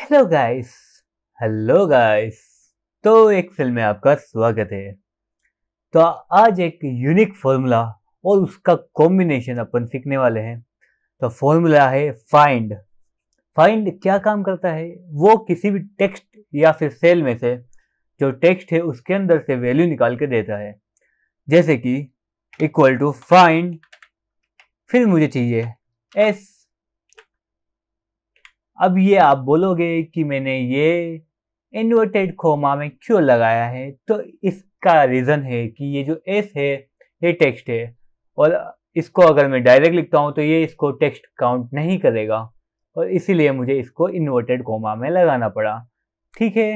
Hello guys hello guys तो एक film में आपका स्वागत है तो आज एक यूनिक फॉर्मूला और उसका कॉम्बिनेशन अपन सीखने वाले हैं तो फॉर्मूला है फाइंड फाइंड क्या काम करता है वो किसी भी टेक्स्ट या फिर सेल में से जो टेक्स्ट है उसके अंदर से वैल्यू निकाल के देता है जैसे कि इक्वल टू फाइंड फिर मुझे चाहिए एस अब ये आप बोलोगे कि मैंने ये इन्वर्टेड कोमा में क्यों लगाया है तो इसका रीज़न है कि ये जो एस है ये टेक्स्ट है और इसको अगर मैं डायरेक्ट लिखता हूँ तो ये इसको टेक्स्ट काउंट नहीं करेगा और इसीलिए मुझे इसको इन्वर्टेड कोमा में लगाना पड़ा ठीक है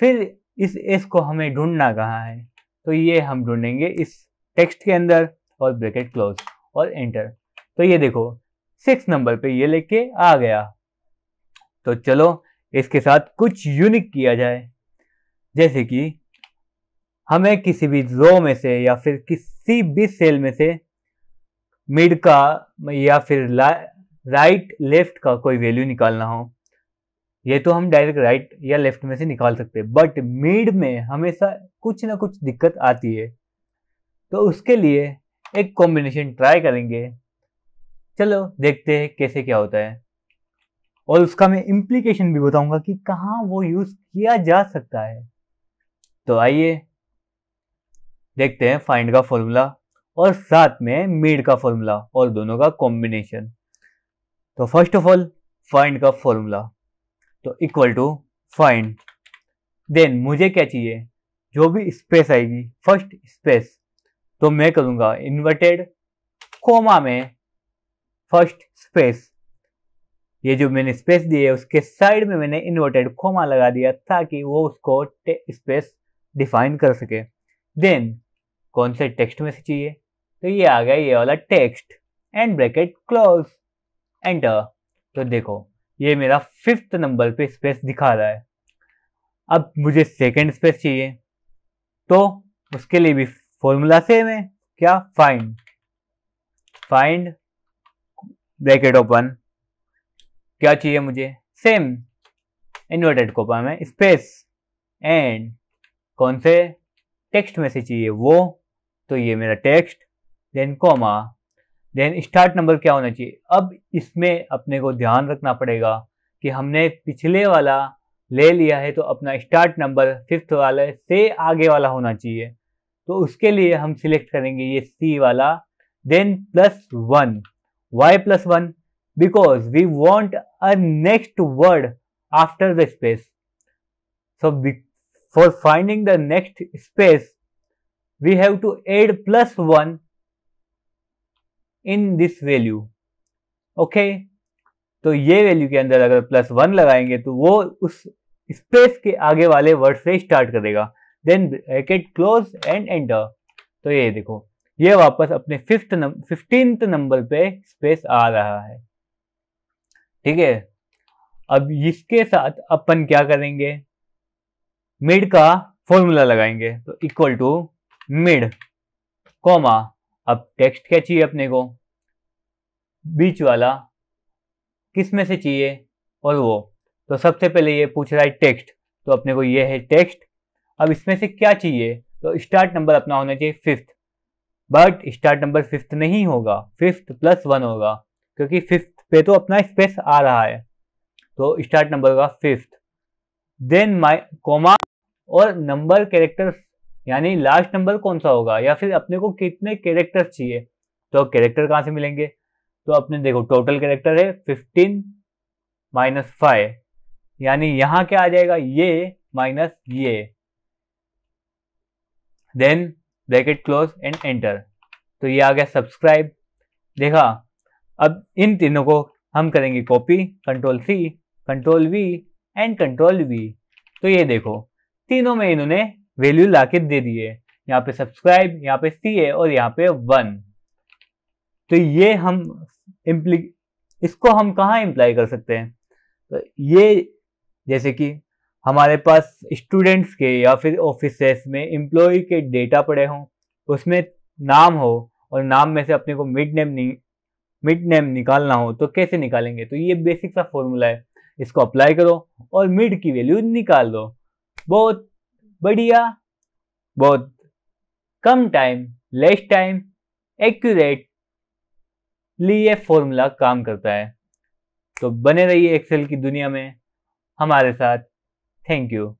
फिर इस एस को हमें ढूंढना कहाँ है तो ये हम ढूंढेंगे इस टेक्स्ट के अंदर और ब्रैकेट क्लोज और एंटर तो ये देखो सिक्स नंबर पे ये लेके आ गया तो चलो इसके साथ कुछ यूनिक किया जाए जैसे कि हमें किसी भी रो में से या फिर किसी भी सेल में से मिड का या फिर राइट लेफ्ट का कोई वैल्यू निकालना हो ये तो हम डायरेक्ट राइट या लेफ्ट में से निकाल सकते हैं बट मिड में हमेशा कुछ ना कुछ दिक्कत आती है तो उसके लिए एक कॉम्बिनेशन ट्राई करेंगे चलो देखते हैं कैसे क्या होता है और उसका मैं इम्प्लीकेशन भी बताऊंगा कि कहाँ वो यूज किया जा सकता है तो आइए देखते हैं फाइंड का फॉर्मूला और साथ में मेड का फॉर्मूला और दोनों का कॉम्बिनेशन तो फर्स्ट ऑफ ऑल फाइंड का फॉर्मूला तो इक्वल टू फाइंड देन मुझे क्या चाहिए जो भी स्पेस आएगी फर्स्ट स्पेस तो मैं करूंगा इन्वर्टेड कोमा में फर्स्ट स्पेस ये जो मैंने स्पेस दी है उसके साइड में मैंने इन्वर्टेड कोमा लगा दिया ताकि वो उसको स्पेस डिफाइन कर सके देन कौन से टेक्स्ट में से चाहिए तो ये आ गया ये वाला text and bracket close enter तो देखो ये मेरा फिफ्थ नंबर पे स्पेस दिखा रहा है अब मुझे सेकंड स्पेस चाहिए तो उसके लिए भी फॉर्मूला सेम है क्या फाइंड फाइंड ब्रैकेट ओपन क्या चाहिए मुझे सेम इन्वर्टेड कोपा में स्पेस एंड कौन से टेक्स्ट में से चाहिए वो तो ये मेरा text then comma then start number क्या होना चाहिए अब इसमें अपने को ध्यान रखना पड़ेगा कि हमने पिछले वाला ले लिया है तो अपना स्टार्ट नंबर फिफ्थ वाले से आगे वाला होना चाहिए तो उसके लिए हम सिलेक्ट करेंगे ये सी वाला then plus one Y plus one because we want a next word after the space. So, we, for finding the next space, we have to add plus 1 in this value okay तो ये value के अंदर अगर plus one लगाएंगे तो वो उस space के आगे वाले वर्ड से स्टार्ट करेगा then bracket close and enter तो ये देखो ये वापस अपने फिफ्थ नंबर फिफ्टींथ नंबर पे स्पेस आ रहा है ठीक है अब इसके साथ अपन क्या करेंगे मिड का फॉर्मूला लगाएंगे तो इक्वल टू मिड कॉमा अब टेक्स्ट क्या चाहिए अपने को बीच वाला किस में से चाहिए और वो तो सबसे पहले ये पूछ रहा है टेक्स्ट तो अपने को ये है टेक्स्ट अब इसमें से क्या चाहिए तो स्टार्ट नंबर अपना होना चाहिए fifth but start number fifth नहीं होगा फिफ्थ प्लस वन होगा क्योंकि फिफ्थ पे तो अपना स्पेस आ रहा है तो स्टार्ट नंबर होगा फिफ्थ देन माई कोमा और नंबर कैरेक्टर्स यानी लास्ट नंबर कौन सा होगा या फिर अपने को कितने कैरेक्टर्स चाहिए तो कैरेक्टर कहाँ से मिलेंगे तो अपने देखो टोटल कैरेक्टर है फिफ्टीन माइनस फाइव यानी यहाँ क्या आ जाएगा ये माइनस ये then bracket close and enter तो ये आ गया सब्सक्राइब देखा अब इन तीनों को हम करेंगे copy control C control V and control V तो ये देखो तीनों में इन्होंने वैल्यू ला दे दिए यहाँ पे सब्सक्राइब यहाँ पे सी है और यहाँ पे वन तो ये हम इम्प्ली इसको हम कहाँ इम्प्लाई कर सकते हैं तो ये जैसे कि हमारे पास स्टूडेंट्स के या फिर ऑफिस में एम्प्लॉय के डेटा पड़े हों उसमें नाम हो और नाम में से अपने को मिड नेम मिड नेम निकालना हो तो कैसे निकालेंगे तो ये बेसिक सा फॉर्मूला है इसको अप्लाई करो और मिड की वैल्यू निकाल दो बहुत बढ़िया बहुत कम टाइम लेस टाइम एक्यूरेटली ये फॉर्मूला काम करता है तो बने रहिए एक्सेल की दुनिया में हमारे साथ थैंक यू